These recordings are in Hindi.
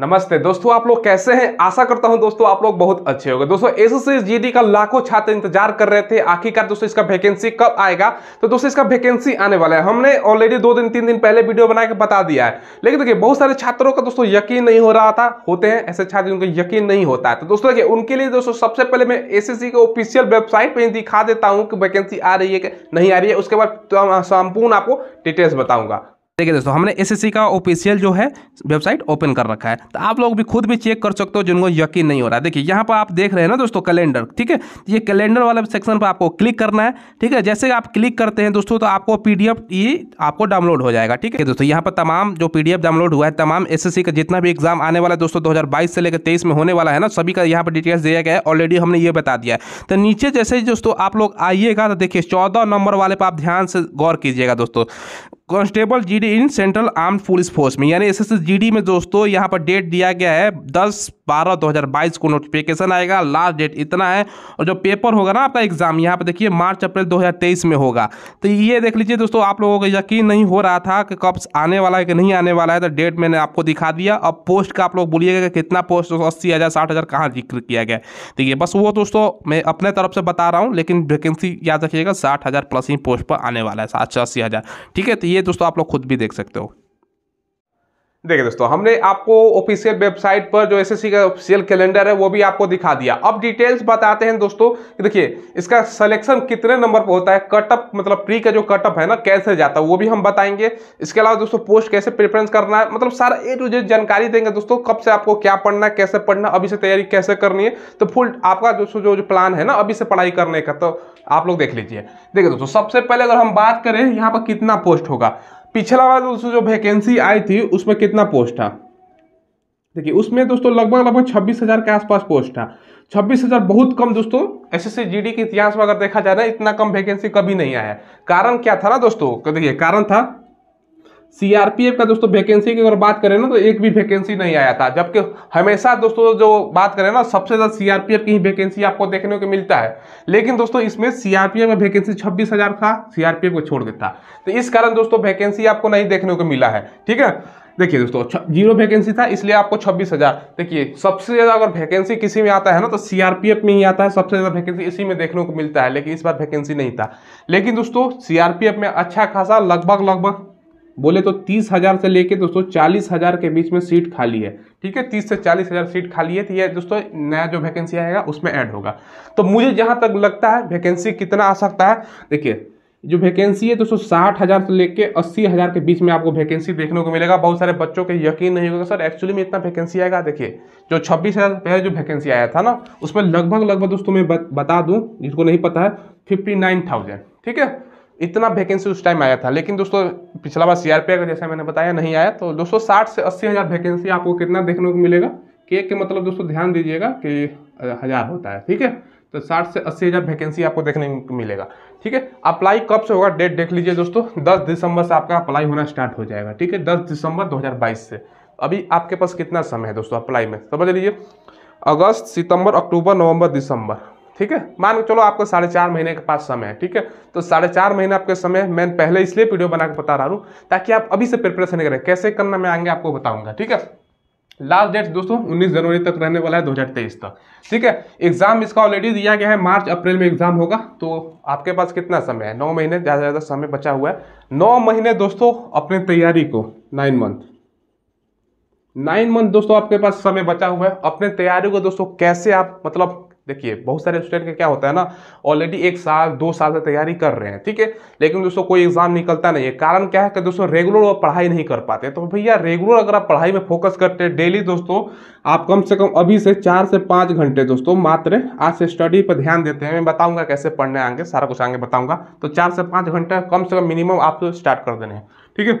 नमस्ते दोस्तों आप लोग कैसे हैं आशा करता हूं दोस्तों आप लोग बहुत अच्छे होंगे दोस्तों एस जी डी का लाखों छात्र इंतजार कर रहे थे आखिरकार दोस्तों इसका वैकेंसी कब आएगा तो दोस्तों इसका वैकेंसी आने वाला है हमने ऑलरेडी दो दिन तीन दिन पहले वीडियो बना के बता दिया है लेकिन देखिए बहुत सारे छात्रों का दोस्तों यकीन नहीं हो रहा था होते हैं ऐसे छात्र जिनको यकीन नहीं होता है तो दोस्तों देखिए उनके लिए दोस्तों सबसे पहले मैं एस के ऑफिशियल वेबसाइट पर दिखा देता हूँ कि वैकेंसी आ रही है कि नहीं आ रही है उसके बाद तो, हाँ, संपूर्ण आपको डिटेल्स बताऊंगा देखिए दोस्तों हमने एसएससी का ऑफिशियल जो है वेबसाइट ओपन कर रखा है तो आप लोग भी खुद भी चेक कर सकते हो जिनको यकीन नहीं हो रहा है देखिए यहाँ पर आप देख रहे हैं ना दोस्तों कैलेंडर ठीक है ये कैलेंडर वाला सेक्शन पर आपको क्लिक करना है ठीक है जैसे आप क्लिक करते हैं दोस्तों तो आपको पीडीएफ ये आपको डाउनलोड हो जाएगा ठीक है दोस्तों यहाँ पर तमाम जो एफ डाउनलोड हुआ है तमाम सी का जितना भी एग्जाम आने वाला है दोस्तों दो से लेकर तेईस में होने वाला है ना सभी का यहाँ पर डिटेल्स दिया गया है ऑलरेडी हमने ये बता दिया है तो नीचे जैसे दोस्तों आप लोग आइएगा तो देखिए चौदह नंबर वाले पर आप ध्यान से गौर कीजिएगा दोस्तों constable GD in central arm police force में यानी एस डी में दोस्तों यहाँ पर डेट दिया गया है दस बारह दो हज़ार बाईस को नोटिफिकेशन आएगा लास्ट डेट इतना है और जो पेपर होगा ना आपका एग्जाम यहाँ पर देखिए मार्च अप्रैल दो हज़ार तेईस में होगा तो ये देख लीजिए दोस्तों आप लोगों को यकीन नहीं हो रहा था कि कब आने वाला है कि नहीं आने वाला है तो डेट मैंने आपको दिखा दिया अब पोस्ट का आप लोग बोलिएगा कि कितना पोस्ट अस्सी हज़ार साठ हज़ार कहाँ जिक्र किया गया देखिए तो बस वो दोस्तों मैं अपने तरफ से बता रहा हूँ लेकिन वैकेंसी याद रखिएगा साठ हज़ार प्लस ही पोस्ट पर आने वाला है सात सौ अस्सी हज़ार ठीक है तो ये ये दोस्तों आप लोग खुद भी देख सकते हो देखिए दोस्तों हमने आपको ऑफिशियल वेबसाइट पर जो एसएससी का ऑफिशियल कैलेंडर है वो भी आपको दिखा दिया अब डिटेल्स बताते हैं दोस्तों देखिए इसका सिलेक्शन कितने नंबर पर होता है कटअप मतलब प्री का जो कटअप है ना कैसे जाता है वो भी हम बताएंगे इसके अलावा दोस्तों पोस्ट कैसे प्रेफरेंस करना है मतलब सारा ए टू जेड जानकारी देंगे दोस्तों कब से आपको क्या पढ़ना है कैसे पढ़ना अभी से तैयारी कैसे करनी है तो फुल आपका दोस्तों जो प्लान है ना अभी से पढ़ाई करने का तो आप लोग देख लीजिए देखिए दोस्तों सबसे पहले अगर हम बात करें यहाँ पर कितना पोस्ट होगा पिछला बार दोस्तों जो वैकेंसी आई थी उसमें कितना पोस्ट था देखिए उसमें दोस्तों लगभग लगभग छब्बीस हजार के आसपास पोस्ट था छब्बीस हजार बहुत कम दोस्तों एस एस जीडी के इतिहास में अगर देखा जाए ना इतना कम वैकेंसी कभी नहीं आया कारण क्या था ना दोस्तों देखिए कारण था सीआरपीएफ का दोस्तों वैकेंसी की अगर बात करें ना तो एक भी वैकेंसी नहीं आया था जबकि हमेशा दोस्तों जो बात करें ना सबसे ज़्यादा सीआरपीएफ की ही वैकेंसी आपको देखने को मिलता है लेकिन दोस्तों इसमें सीआरपीएफ का वैकेंसी छब्बीस हज़ार था सीआरपीएफ को छोड़ देता तो इस कारण दोस्तों वैकेंसी आपको नहीं देखने को मिला है ठीक है देखिए दोस्तों जीरो वैकेंसी था इसलिए आपको छब्बीस हज़ार देखिए सबसे ज़्यादा अगर वैकेंसी किसी में आता है ना तो सीआरपीएफ में ही आता है सबसे ज़्यादा वैकेंसी इसी में देखने को मिलता है लेकिन इस बार वैकेंसी नहीं था लेकिन दोस्तों सीआरपीएफ में अच्छा खासा लगभग लगभग बोले तो तीस हज़ार से लेके दोस्तों चालीस हज़ार के बीच में सीट खाली है ठीक है तीस से चालीस हज़ार सीट खाली है तो ये दोस्तों नया जो वैकेंसी आएगा उसमें ऐड होगा तो मुझे जहाँ तक लगता है वैकेंसी कितना आ सकता है देखिए जो वैकेंसी है दोस्तों साठ हज़ार से लेके अस्सी हज़ार के बीच में आपको वैकेंसी देखने को मिलेगा बहुत सारे बच्चों के यकीन नहीं होगा सर एक्चुअली में इतना वैकेंसी आएगा देखिए जो छब्बीस हज़ार पहले जो वैकेंसी आया था ना उसमें लगभग लगभग दोस्तों मैं बता दूँ जिसको नहीं पता है फिफ्टी नाइन थाउजेंड ठीक है इतना वैकेंसी उस टाइम आया था लेकिन दोस्तों पिछला बार सी आर का जैसा मैंने बताया नहीं आया तो दोस्तों साठ से अस्सी हज़ार वैकेंसी आपको कितना देखने को मिलेगा के के मतलब दोस्तों ध्यान दीजिएगा कि हज़ार होता है ठीक है तो साठ से अस्सी हज़ार वैकेंसी आपको देखने को मिलेगा ठीक है अप्लाई कब से होगा डेट देख लीजिए दोस्तों दस दिसंबर से आपका अप्लाई होना स्टार्ट हो जाएगा ठीक है दस दिसंबर दो से अभी आपके पास कितना समय है दोस्तों अप्लाई में समझ लीजिए अगस्त सितंबर अक्टूबर नवंबर दिसंबर ठीक है मान के चलो आपको साढ़े चार महीने के पास समय है ठीक है तो साढ़े चार महीने आपके समय मैं पहले इसलिए वीडियो बनाकर बता रहा हूँ ताकि आप अभी से प्रिपरेशन करें कैसे करना मैं आगे आपको बताऊंगा ठीक है लास्ट डेट दोस्तों 19 जनवरी तक रहने वाला है 2023 तक ठीक है एग्जाम इसका ऑलरेडी दिया गया है मार्च अप्रैल में एग्जाम होगा तो आपके पास कितना समय है नौ महीने ज़्यादा से ज़्यादा समय बचा हुआ है नौ महीने दोस्तों अपने तैयारी को नाइन मंथ नाइन मंथ दोस्तों आपके पास समय बचा हुआ है अपने तैयारी को दोस्तों कैसे आप मतलब देखिए बहुत सारे स्टूडेंट का क्या होता है ना ऑलरेडी एक साल दो साल से तैयारी कर रहे हैं ठीक है लेकिन दोस्तों कोई एग्जाम निकलता नहीं है कारण क्या है कि दोस्तों रेगुलर वो पढ़ाई नहीं कर पाते तो भैया रेगुलर अगर आप पढ़ाई में फोकस करते हैं डेली दोस्तों आप कम से कम अभी से चार से पाँच घंटे दोस्तों मात्र आज से स्टडी पर ध्यान देते हैं मैं बताऊँगा कैसे पढ़ने आएंगे सारा कुछ आगे बताऊँगा तो चार से पाँच घंटे कम से कम मिनिमम आप स्टार्ट कर देने हैं ठीक है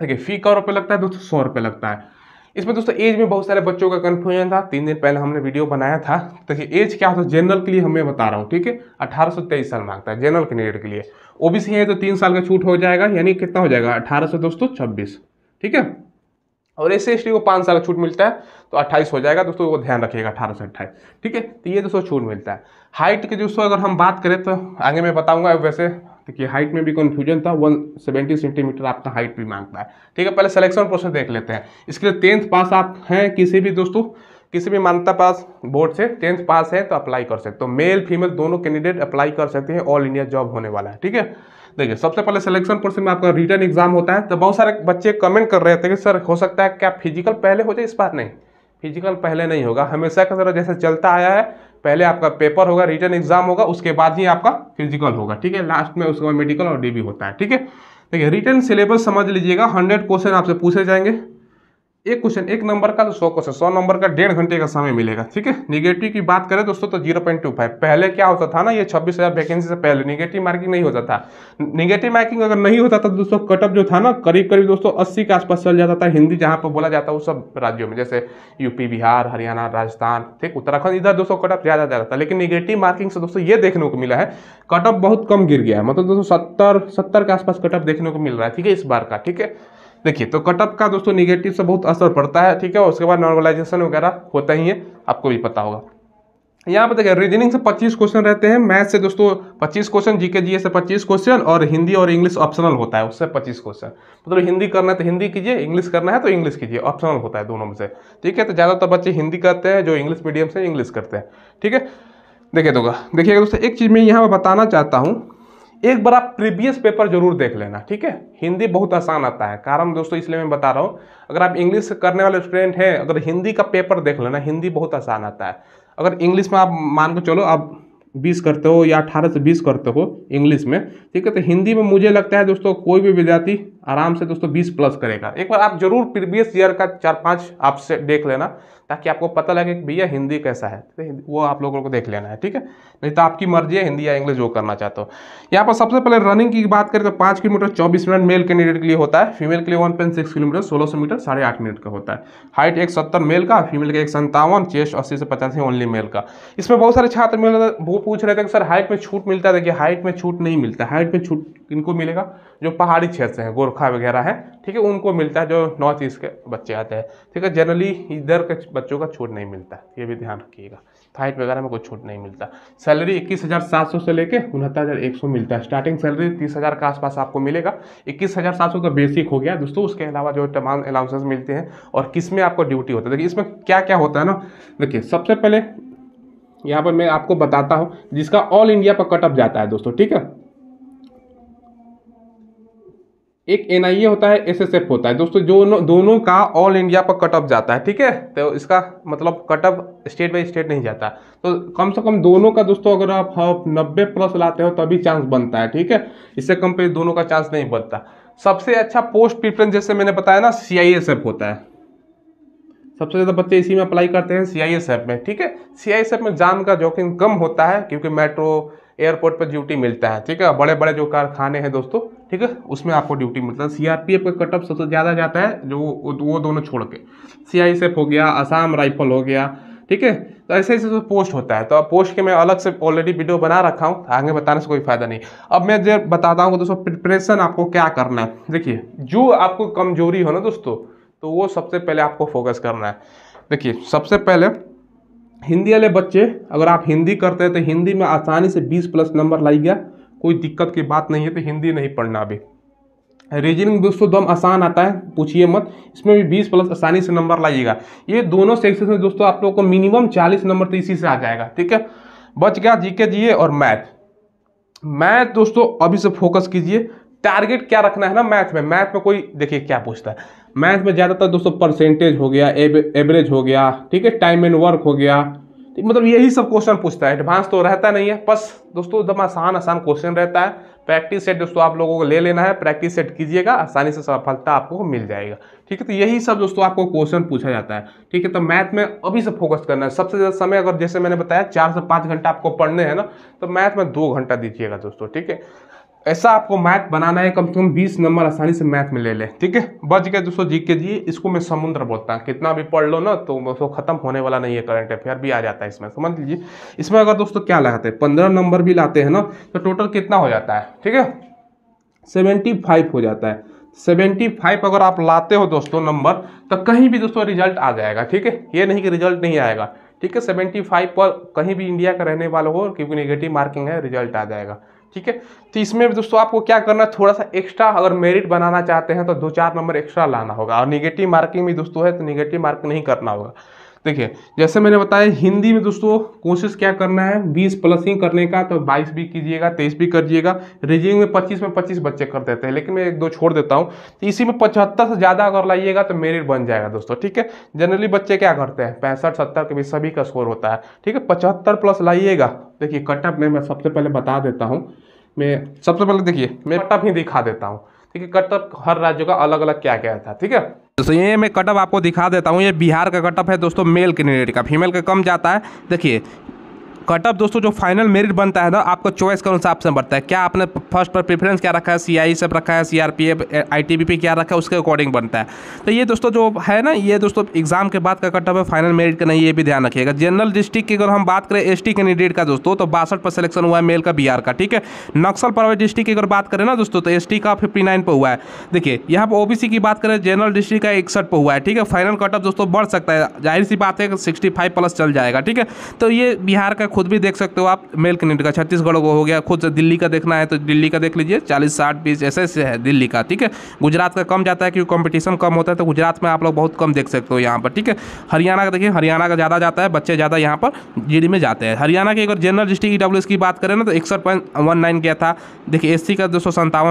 देखिए फी कौ रुपये लगता है दोस्तों सौ रुपये लगता है इसमें दोस्तों एज में बहुत सारे बच्चों का कन्फ्यूजन था तीन दिन पहले हमने वीडियो बनाया था तो देखिए एज क्या होता है जनरल के लिए हमें बता रहा हूँ ठीक है अठारह साल मांगता है जनरल कैंडिडेट के लिए ओबीसी है तो तीन साल का छूट हो जाएगा यानी कितना हो जाएगा अठारह दोस्तों छब्बीस ठीक है और एस सी को पाँच साल का छूट मिलता है तो अट्ठाईस हो जाएगा दोस्तों वो ध्यान रखिएगा अठारह से अट्ठाईस ठीक है तो ये दोस्तों छूट मिलता है हाइट के दोस्तों अगर हम बात करें तो आगे मैं बताऊंगा वैसे देखिए हाइट में भी कन्फ्यूजन था 170 सेंटीमीटर आपका हाइट भी मांगता है ठीक है पहले सिलेक्शन प्रोसेस देख लेते हैं इसके लिए टेंथ पास आप हैं किसी भी दोस्तों किसी भी मान्यता पास बोर्ड से टेंथ पास है तो अप्लाई कर सकते हो मेल तो फीमेल दोनों कैंडिडेट अप्लाई कर सकते हैं ऑल इंडिया जॉब होने वाला है ठीक है देखिए सबसे पहले सिलेक्शन प्रोसेस में आपका रिटर्न एग्जाम होता है तो बहुत सारे बच्चे कमेंट कर रहे थे कि सर हो सकता है क्या फिजिकल पहले हो जाए इस बार नहीं फिजिकल पहले नहीं होगा हमेशा की तरह जैसे चलता आया है पहले आपका पेपर होगा रिटर्न एग्जाम होगा उसके बाद ही आपका फिजिकल होगा ठीक है लास्ट में उसके बाद मेडिकल और डीबी होता है ठीक है देखिए रिटर्न सिलेबस समझ लीजिएगा हंड्रेड क्वेश्चन आपसे पूछे जाएंगे एक क्वेश्चन एक नंबर का तो सौ क्वेश्चन सौ नंबर का डेढ़ घंटे का समय मिलेगा ठीक है निगेटिव की बात करें दोस्तों तो जीरो पॉइंट टू फाइव पहले क्या होता था ना ये छब्बीस हज़ार वैकेंसी से पहले निगेटिव मार्किंग नहीं होता था निगेटिव मार्किंग अगर नहीं होता था तो दोस्तों कटअप जो था ना करीब करीब दोस्तों अस्सी के आसपास चल जाता था हिंदी जहाँ पर बोला जाता है सब राज्यों में जैसे यूपी बिहार हरियाणा राजस्थान ठीक उत्तराखंड इधर दोस्तों कटअप ज़्यादा जाता था लेकिन निगेटिव मार्किंग से दोस्तों ये देखने को मिला है कटअप बहुत कम गिर गया है मतलब दोस्तों सत्तर सत्तर के आसपास कटअप देखने को मिल रहा है ठीक है इस बार का ठीक है देखिए तो कटअप का दोस्तों निगेटिव से बहुत असर पड़ता है ठीक है उसके बाद नॉर्मलाइजेशन वगैरह होता ही है आपको भी पता होगा यहाँ पर देखिए रीजनिंग से 25 क्वेश्चन रहते हैं मैथ से दोस्तों 25 क्वेश्चन जीके जीए से 25 क्वेश्चन और हिंदी और इंग्लिश ऑप्शनल होता है उससे 25 क्वेश्चन मतलब तो हिंदी करना है तो हिंदी कीजिए इंग्लिश करना है तो इंग्लिश कीजिए ऑप्शनल होता है दोनों में से ठीक है तो ज़्यादातर बच्चे हिंदी करते हैं जो इंग्लिश मीडियम से इंग्लिश करते हैं ठीक है देखिए दोगा तो देखिएगा दोस्तों एक चीज़ मैं यहाँ पर बताना चाहता हूँ एक बार आप प्रीवियस पेपर जरूर देख लेना ठीक है हिंदी बहुत आसान आता है कारण दोस्तों इसलिए मैं बता रहा हूँ अगर आप इंग्लिश करने वाले स्टूडेंट हैं अगर हिंदी का पेपर देख लेना हिंदी बहुत आसान आता है अगर इंग्लिश में आप मान के चलो आप बीस करते हो या अठारह से बीस करते हो इंग्लिश में ठीक है तो हिंदी में मुझे लगता है दोस्तों कोई भी विद्यार्थी आराम से दोस्तों बीस प्लस करेगा एक बार आप जरूर प्रीवियस ईयर का चार पाँच आपसे देख लेना ताकि आपको पता लगे कि भैया हिंदी कैसा है तो वो आप लोगों को देख लेना है ठीक है नहीं तो आपकी मर्जी है हिंदी या इंग्लिश जो करना चाहते हो यहाँ पर सबसे पहले रनिंग की बात करें तो पाँच किलोमीटर चौबीस मिनट मेल कैंडिडेट के लिए होता है फीमेल के लिए वन पॉइंट सिक्स किलोमीटर सोलह सौ मीटर साढ़े आठ मिनट का होता है हाइट एक सत्तर मेल का फीमेल का एक संतावन चेस्ट अस्सी से पचासी ओनली मेल का इसमें बहुत सारे छात्र मिल वो पूछ रहे थे कि सर हाइट में छूट मिलता है देखिए हाइट में छूट नहीं मिलता हाइट में छूट किनको मिलेगा जो पहाड़ी क्षेत्र हैं गोरखा वगैरह हैं ठीक है उनको मिलता है जो नॉर्थ ईस्ट के बच्चे आते हैं ठीक है जनरली इधर के बच्चों का छूट नहीं मिलता ये भी ध्यान रखिएगा हाइट वगैरह में कोई छूट नहीं मिलता सैलरी इक्कीस हज़ार सात सौ से लेके उनहत्तर हज़ार एक सौ मिलता है स्टार्टिंग सैलरी तीस हज़ार के आसपास आपको मिलेगा इक्कीस हज़ार सात सौ तो बेसिक हो गया दोस्तों उसके अलावा जो तमाम अलाउंसेस मिलते हैं और किस में आपको ड्यूटी होता है देखिए इसमें क्या क्या होता है ना देखिए सबसे पहले यहाँ पर मैं आपको बताता हूँ जिसका ऑल इंडिया पर कट ऑफ जाता है दोस्तों ठीक है एक एन होता है एस होता है दोस्तों जो दोनों का ऑल इंडिया पर कट ऑफ जाता है ठीक है तो इसका मतलब cut off state by state नहीं जाता तो कम से कम दोनों का दोस्तों अगर आप हाँ नब्बे प्लस लाते हो तभी चांस बनता है ठीक है इससे कम पे दोनों का चांस नहीं बनता सबसे अच्छा पोस्ट प्रिफ्रेंस जैसे मैंने बताया ना सी आई एस एफ होता है सबसे ज़्यादा बच्चे इसी में अप्लाई करते हैं सी आई एस एफ में ठीक है सी आई एस एफ में जान का जोखिम कम होता है क्योंकि मेट्रो एयरपोर्ट पर ड्यूटी मिलता है ठीक है बड़े बड़े जो कारखाने हैं दोस्तों ठीक है उसमें आपको ड्यूटी मिलता है सीआरपीएफ का कटअप सबसे ज़्यादा जाता है जो वो दोनों छोड़ के सी हो गया आसाम राइफल हो गया ठीक है तो ऐसे ऐसे तो पोस्ट होता है तो अब पोस्ट के मैं अलग से ऑलरेडी वीडियो बना रखा हूँ आगे बताने से कोई फायदा नहीं अब मैं जब बताता हूँ दोस्तों प्रिपरेशन आपको क्या करना है देखिए जो आपको कमजोरी हो ना दोस्तों तो वो सबसे पहले आपको फोकस करना है देखिए सबसे पहले हिंदी वाले बच्चे अगर आप हिंदी करते हैं तो हिंदी में आसानी से बीस प्लस नंबर लाइएगा कोई दिक्कत की बात नहीं है तो हिंदी नहीं पढ़ना भी रीजनिंग दोस्तों दम आसान आता है पूछिए मत इसमें भी 20 प्लस आसानी से नंबर लाइएगा ये दोनों सेक्शन में दोस्तों आप लोगों को मिनिमम 40 नंबर तो इसी से आ जाएगा ठीक है बच गया जीके जीए और मैथ मैथ दोस्तों अभी से फोकस कीजिए टारगेट क्या रखना है ना मैथ में मैथ में कोई देखिए क्या पूछता है मैथ में ज़्यादातर दोस्तों परसेंटेज हो गया एवरेज हो गया ठीक है टाइम एंड वर्क हो गया मतलब यही सब क्वेश्चन पूछता है एडवांस तो रहता नहीं है बस दोस्तों एकदम आसान आसान क्वेश्चन रहता है प्रैक्टिस सेट दोस्तों आप लोगों को ले लेना है प्रैक्टिस सेट कीजिएगा आसानी से सफलता आपको मिल जाएगा ठीक है तो यही सब दोस्तों आपको क्वेश्चन पूछा जाता है ठीक है तो मैथ में अभी से फोकस करना है सबसे ज़्यादा समय अगर जैसे मैंने बताया चार से पाँच घंटा आपको पढ़ने हैं ना तो मैथ में दो घंटा दीजिएगा दोस्तों ठीक है ऐसा आपको मैथ बनाना है कम से कम 20 नंबर आसानी से मैथ में ले ले ठीक है बच गया दोस्तों जी के जी इसको मैं समुद्र बोलता हूँ कितना भी पढ़ लो ना तो दोस्तों खत्म होने वाला नहीं है करंट अफेयर भी आ जाता है इसमें समझ लीजिए इसमें अगर दोस्तों क्या लगाते हैं पंद्रह नंबर भी लाते हैं ना तो टोटल कितना हो जाता है ठीक है सेवेंटी फाइव हो जाता है सेवेंटी फाइव अगर आप लाते हो दोस्तों नंबर तो कहीं भी दोस्तों रिजल्ट आ जाएगा ठीक है ये नहीं कि रिजल्ट नहीं आएगा ठीक है सेवेंटी फाइव पर कहीं भी इंडिया का रहने वाला हो क्योंकि निगेटिव मार्किंग है रिजल्ट आ जाएगा ठीक है तो इसमें दोस्तों आपको क्या करना है थोड़ा सा एक्स्ट्रा अगर मेरिट बनाना चाहते हैं तो दो चार नंबर एक्स्ट्रा लाना होगा और निगेटिव मार्किंग भी दोस्तों है तो निगेटिव मार्किंग नहीं करना होगा देखिए जैसे मैंने बताया हिंदी में दोस्तों कोशिश क्या करना है बीस ही करने का तो बाईस भी कीजिएगा तेईस भी करिएगा रीजनिंग में पच्चीस में पच्चीस बच्चे कर देते हैं लेकिन मैं एक दो छोड़ देता हूँ तो इसी में पचहत्तर से ज़्यादा अगर लाइएगा तो मेरिट बन जाएगा दोस्तों ठीक है जनरली बच्चे क्या करते हैं पैंसठ सत्तर के बीच सभी का स्कोर होता है ठीक है पचहत्तर प्लस लाइएगा देखिए कटअप में मैं सबसे पहले बता देता हूँ मैं सबसे पहले देखिए मैं कटअप ही दिखा देता हूँ ठीक है कटअप हर राज्य का अलग अलग क्या क्या था ठीक है दोस्तों ये मैं कटअप आपको दिखा देता हूँ ये बिहार का कटअप है दोस्तों मेल कैंडिडेट का फीमेल का कम जाता है देखिए कटअप दोस्तों जो फाइनल मेरिट बनता है ना आपका चॉइस के अनुसार ऑप्शन बढ़ता है क्या आपने फर्स्ट पर प्रेफरेंस क्या रखा है सी आई e सब रखा है C R P F I T B P क्या रखा है उसके अकॉर्डिंग बनता है तो ये दोस्तों जो है ना ये दोस्तों एग्जाम के बाद का कटअप है फाइनल मेरिट का नहीं ये भी ध्यान रखिएगा जनरल डिस्ट्रिक्ट की अगर हम बात करें एस टी कैंडिडेट का दोस्तों तो बासठ पर सिलेक्शन हुआ है मेल का बिहार का ठीक है नक्सल प्रभावित डिस्ट्रिक्ट की अगर बात करें ना दोस्तों तो एस का फिफ्टी पर हुआ है देखिए यहाँ पर सी की बात करें जनरल डिस्ट्रिक्ट का इकसठ पर हुआ है ठीक है फाइनल कटअप दोस्तों बढ़ सकता है जाहिर सी बात है सिक्सटी प्लस चल जाएगा ठीक है तो ये बिहार का खुद भी देख सकते हो आप मेल कैंडिडेट का छत्तीसगढ़ को हो गया खुद दिल्ली का देखना है तो दिल्ली का देख लीजिए चालीस साठ बीस ऐसे ऐसे है दिल्ली का ठीक है गुजरात का कम जाता है क्योंकि कॉम्पिटिशन कम होता है तो गुजरात में आप लोग बहुत कम देख सकते हो यहाँ पर ठीक है हरियाणा का देखिए हरियाणा का ज़्यादा जाता है बच्चे ज़्यादा यहाँ पर जी में जाते हैं हरियाणा की अगर जनरल डिस्ट्रिक्ट ई की बात करें ना तो इकसठ पॉइंट वन नाइन गया था देखिए एस का दो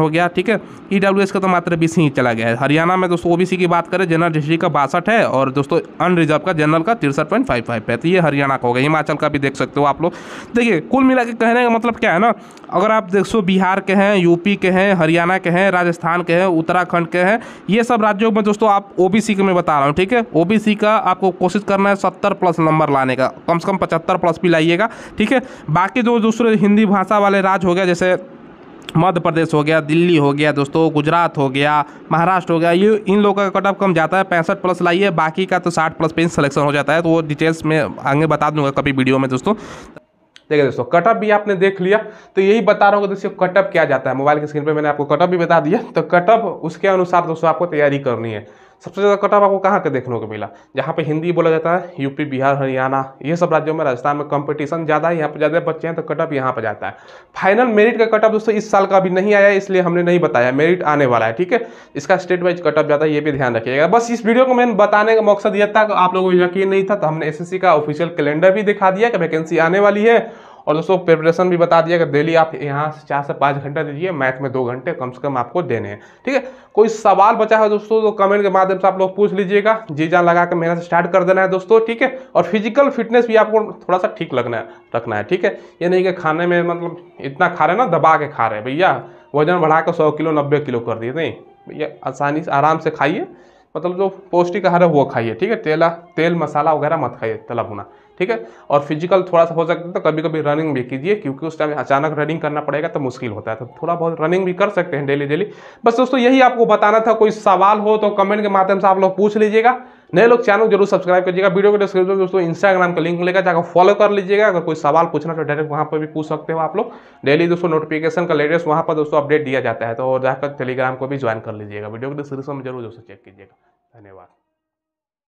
हो गया ठीक है ई e का तो मात्र बीस ही चला गया है हरियाणा में दोस्तों सी की बात करें जनरल डिस्ट्रिक्ट का बासठ है और दोस्तों अनरिजर्व का जनरल का तिरसठ पॉइंट फाइव फाइव है तो ये हरियाणा का हो गया हिमाचल का भी देख सकते हो आप लोग देखिए कुल मिला के कहने का मतलब क्या है ना अगर आप देखो बिहार के हैं यूपी के हैं हरियाणा के हैं राजस्थान के हैं उत्तराखंड के हैं ये सब राज्यों में दोस्तों आप ओ बी के बता रहा हूँ ठीक है ओ का आपको कोशिश करना है सत्तर प्लस नंबर लाने का कम से कम पचहत्तर प्लस भी लाइएगा ठीक है बाकी जो दूसरे हिंदी भाषा वाले राज्य हो गया जैसे मध्य प्रदेश हो गया दिल्ली हो गया दोस्तों गुजरात हो गया महाराष्ट्र हो गया ये इन लोगों का कट ऑफ कम जाता है पैंसठ प्लस लाइए बाकी का तो साठ प्लस पे सिलेक्शन हो जाता है तो वो डिटेल्स में आगे बता दूंगा कभी वीडियो में दोस्तों देखिए दोस्तों कटअप भी आपने देख लिया तो यही बता रहा हूँ दोस्तों कटअप क्या जाता है मोबाइल की स्क्रीन पर मैंने आपको कटअप भी बता दिया तो कटअप उसके अनुसार दोस्तों आपको तैयारी करनी है सबसे ज़्यादा कटाव आपको कहाँ के देखने को मिला जहाँ पे हिंदी बोला जाता है यूपी बिहार हरियाणा ये सब राज्यों में राजस्थान में कंपटीशन ज़्यादा है यहाँ पर ज़्यादा बच्चे हैं तो कटअप यहाँ पर जाता है फाइनल मेरिट का कटअप दोस्तों इस साल का अभी नहीं आया इसलिए हमने नहीं बताया मेरिट आने वाला है ठीक है इसका स्टेट वाइज कटअप जाता है ये भी ध्यान रखिएगा बस इस वीडियो को मैंने बताने का मकसद यह था आप लोगों को यकीन नहीं था तो हमने एस का ऑफिशियल कैलेंडर भी दिखा दिया कि वैकेंसी आने वाली है और दोस्तों प्रिपरेशन भी बता दिया कि डेली आप यहाँ से चार से पाँच घंटा दीजिए मैथ में दो घंटे कम से कम आपको देने हैं ठीक है कोई सवाल बचा है दोस्तों तो कमेंट के माध्यम से आप लोग पूछ लीजिएगा जी जान लगा के मेहनत स्टार्ट कर देना है दोस्तों ठीक है और फिजिकल फिटनेस भी आपको थोड़ा सा ठीक लगना है रखना है ठीक है ये नहीं कि खाने में मतलब इतना खा रहे हैं ना दबा के खा रहे हैं भैया वजन बढ़ाकर सौ किलो नब्बे किलो कर दिए नहीं भैया आसानी से आराम से खाइए मतलब जो पौष्टिक आहार है वो खाइए ठीक है तेला तेल मसाला वगैरह मत खाइए तला भुना ठीक है और फिजिकल थोड़ा सा हो सकता है तो कभी कभी रनिंग भी कीजिए क्योंकि उस टाइम अचानक रनिंग करना पड़ेगा तो मुश्किल होता है तो थोड़ा बहुत रनिंग भी कर सकते हैं डेली डेली बस दोस्तों यही आपको बताना था कोई सवाल हो तो कमेंट के माध्यम से आप लोग पूछ लीजिएगा नए लोग चैनल जरूर सब्सक्राइब कीजिएगा वीडियो के डिस्क्रिप्शन में दोस्तों इंस्टाग्राम का लिंक मिलेगा जाकर फॉलो कर लीजिएगा अगर कोई सवाल पूछना तो डायरेक्ट वहाँ पर भी पूछ सकते हो आप लोग डेली दोस्तों नोटिफिकेशन का लेटेस्ट वहाँ पर दोस्तों अपडेट दिया जाता है तो जाकर टेलीग्राम को भी ज्वाइन कर लीजिएगा वीडियो के डिस्क्रिप्शन में जरूर दोस्तों चेक कीजिएगा धन्यवाद